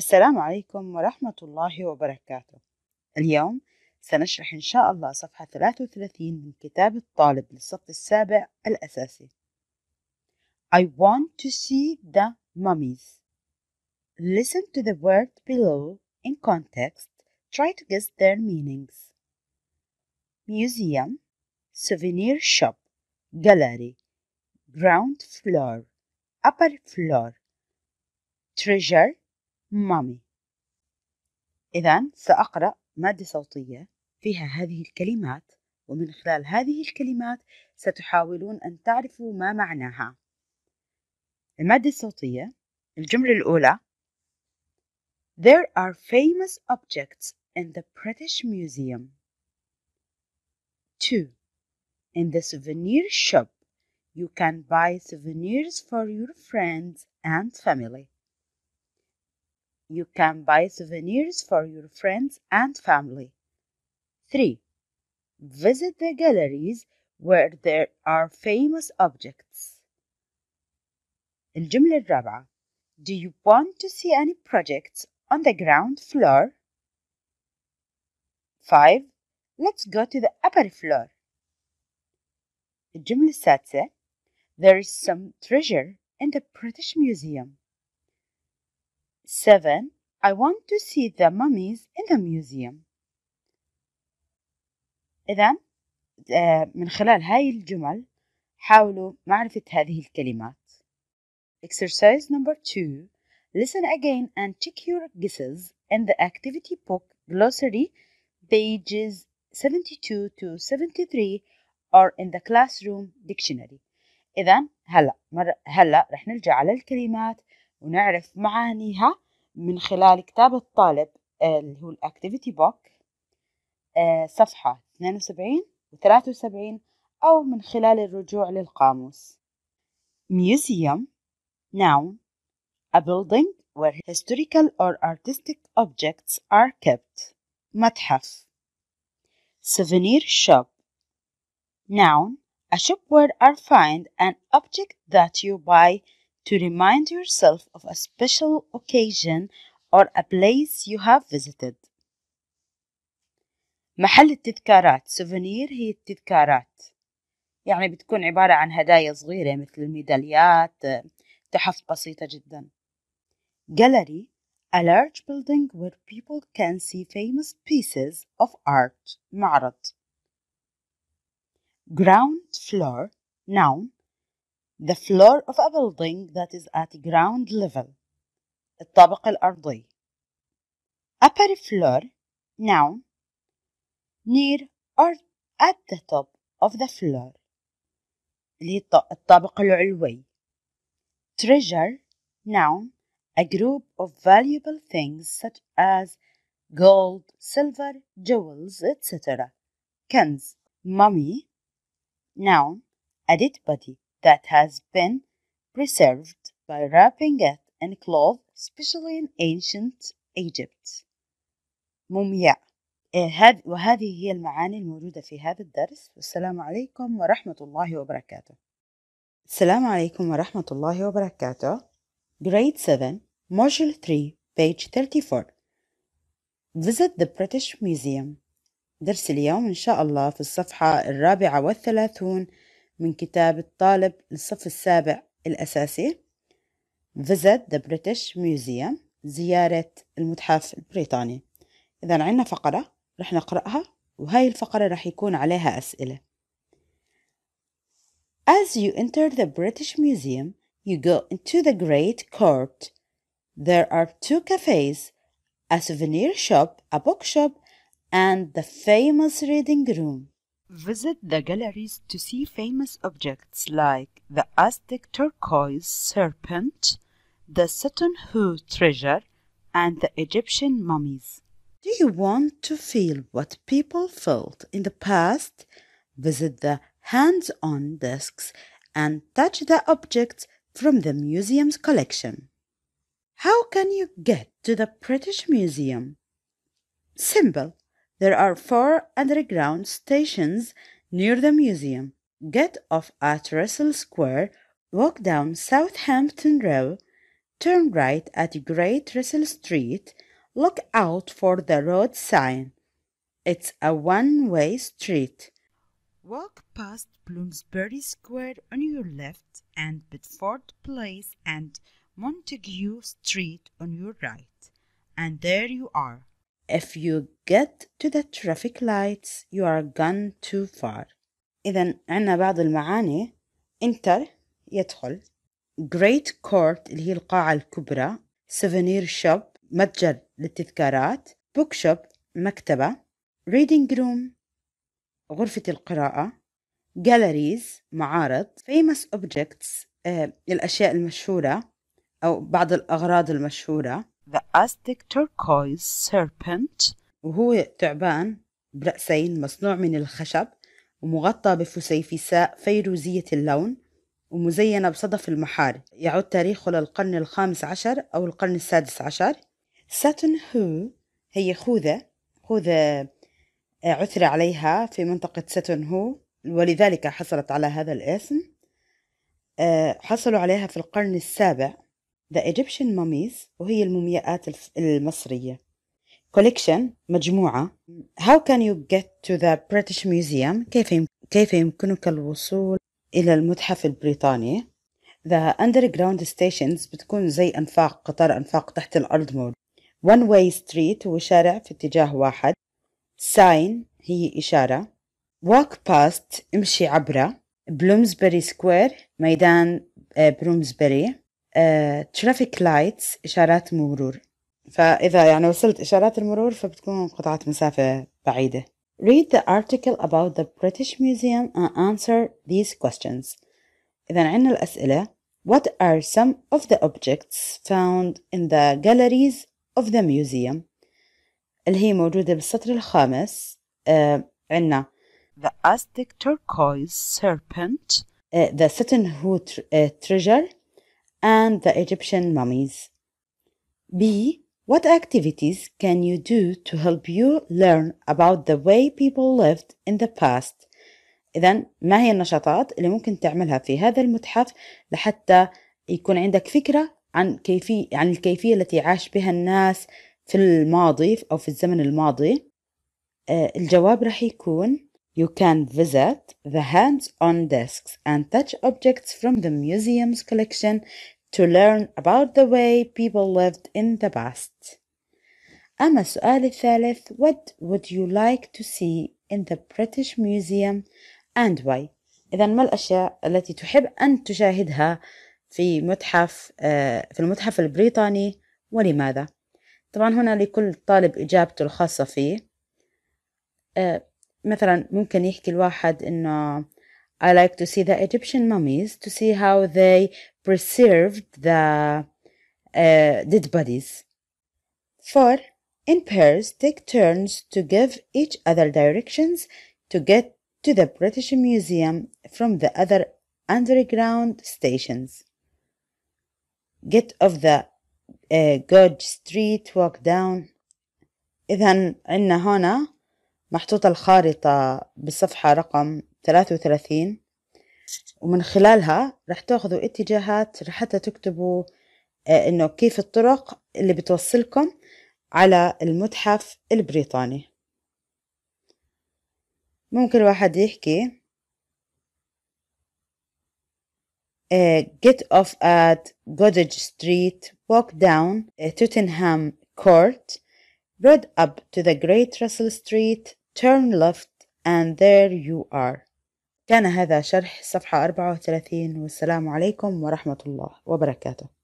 السلام عليكم ورحمة الله وبركاته اليوم سنشرح إن شاء الله صفحة 33 من كتاب الطالب للصف السابع الأساسي I want to see the mummies Listen to the word below in context Try to guess their meanings Museum Souvenir shop Gallery Ground floor Upper floor Treasure مامي إذا سأقرأ مادة صوتية فيها هذه الكلمات ومن خلال هذه الكلمات ستحاولون أن تعرفوا ما معناها المادة الصوتية الجملة الأولى There are famous objects in the British Museum. 2. In the souvenir shop, you can buy souvenirs for your friends and family. You can buy souvenirs for your friends and family. 3. Visit the galleries where there are famous objects. الجملة الرابعة Do you want to see any projects on the ground floor? 5. Let's go to the upper floor. الجملة السادسة There is some treasure in the British Museum. 7. I want to see the mummies in the museum. إذا من خلال هاي الجمل حاولوا معرفة هذه الكلمات. Exercise number 2. Listen again and check your guesses in the activity book glossary pages 72 to 73 or in the classroom dictionary. إذا هلا هلا رح نرجع على الكلمات ونعرف معانيها من خلال كتاب الطالب اللي هو الأكتيفيتي بوك صفحة 72 و 73 أو من خلال الرجوع للقاموس Museum Noun A building where historical or artistic objects are kept متحف Souvenir shop Noun A shop where are find an object that you buy to remind yourself of a special occasion or a place you have visited. محل التذكارات souvenir هي التذكارات يعني بتكون عبارة عن هدايا صغيرة مثل الميداليات تحف بسيطة جدا Gallery A large building where people can see famous pieces of art معرض Ground floor noun the floor of a building that is at ground level. الطابق الأرضي. Upper floor, noun, near or at the top of the floor. اللي الطابق العلوي. Treasure, noun, a group of valuable things such as gold, silver, jewels, etc. Cans, mummy, noun, a dead body that has been preserved by wrapping it in cloth, especially in ancient Egypt. مومياء إيه، وهذه هي المعاني الموجودة في هذا الدرس والسلام عليكم ورحمة الله وبركاته السلام عليكم ورحمة الله وبركاته Grade 7 Module 3 page 34 Visit the British Museum درس اليوم إن شاء الله في الصفحة الرابعة والثلاثون من كتاب الطالب للصف السابع الأساسي Visit the British Museum زيارة المتحف البريطاني إذا عندنا فقرة رح نقرأها وهاي الفقرة رح يكون عليها أسئلة As you enter the British Museum you go into the Great Court There are two cafes a souvenir shop, a bookshop and the famous reading room Visit the galleries to see famous objects like the Aztec turquoise serpent, the Sutton Hoo treasure, and the Egyptian mummies. Do you want to feel what people felt in the past? Visit the hands-on desks and touch the objects from the museum's collection. How can you get to the British Museum? Simple. There are four underground stations near the museum. Get off at Russell Square, walk down Southampton Row, turn right at Great Russell Street, look out for the road sign. It's a one-way street. Walk past Bloomsbury Square on your left and Bedford Place and Montague Street on your right. And there you are. If you get to the traffic lights you are gone too far إذا عندنا بعض المعاني enter يدخل Great Court اللي هي القاعة الكبرى Souvenir Shop متجر للتذكارات Book Shop مكتبة Reading Room غرفة القراءة Galleries معارض Famous Objects آه الأشياء المشهورة أو بعض الأغراض المشهورة The Aztec Turquoise Serpent وهو تعبان برأسين مصنوع من الخشب ومغطى بفسيفساء فيروزية اللون ومزينة بصدف المحار يعود تاريخه للقرن الخامس عشر أو القرن السادس عشر ساتن هو هي خوذة خوذة آه، عثر عليها في منطقة ساتن هو ولذلك حصلت على هذا الاسم آه، حصلوا عليها في القرن السابع The Egyptian Mummies وهي المومياءات المصرية collection مجموعة How can you get to the British Museum كيف كيف يمكنك الوصول إلى المتحف البريطاني The underground stations بتكون زي أنفاق قطار أنفاق تحت الأرض مول One way street هو شارع في اتجاه واحد Sign هي إشارة Walk past امشي عبره Bloomsbury سكوير ميدان بلومزبري آه، ترافيك لايتس إشارات مرور فإذا يعني وصلت إشارات المرور فبتكون قطعة مسافة بعيدة Read the article about the British Museum and answer these questions إذا عندنا الأسئلة What are some of the objects found in the galleries of the museum اللي هي موجودة بالسطر الخامس uh, عندنا The Aztec turquoise serpent uh, The satin hoot uh, treasure and the Egyptian mummies. B. What activities can you do to help you learn about the way people lived in the past? إذا ما هي النشاطات اللي ممكن تعملها في هذا المتحف لحتى يكون عندك فكرة عن كيفية عن الكيفية التي عاش بها الناس في الماضي أو في الزمن الماضي؟ آه، الجواب راح يكون You can visit the hands-on desks and touch objects from the museum's collection to learn about the way people lived in the past. أما السؤال الثالث What would you like to see in the British Museum and why? إذا ما الأشياء التي تحب أن تشاهدها في متحف في المتحف البريطاني ولماذا؟ طبعا هنا لكل طالب إجابته الخاصة فيه مثلا ممكن يحكي الواحد إنه I like to see the Egyptian mummies to see how they preserved the uh, dead bodies. 4. In pairs, take turns to give each other directions to get to the British Museum from the other underground stations. Get off the uh, Street, walk down. إذا عنا هنا محطوطة الخارطة بالصفحة رقم 33 ومن خلالها رح تاخذوا اتجاهات رح حتى تكتبوا آه، انه كيف الطرق اللي بتوصلكم على المتحف البريطاني ممكن الواحد يحكي آه، get off at Goddard Street, walk down Tottenham Court, road up to the Great Russell Street, turn left and there you are كان هذا شرح صفحة 34 والسلام عليكم ورحمة الله وبركاته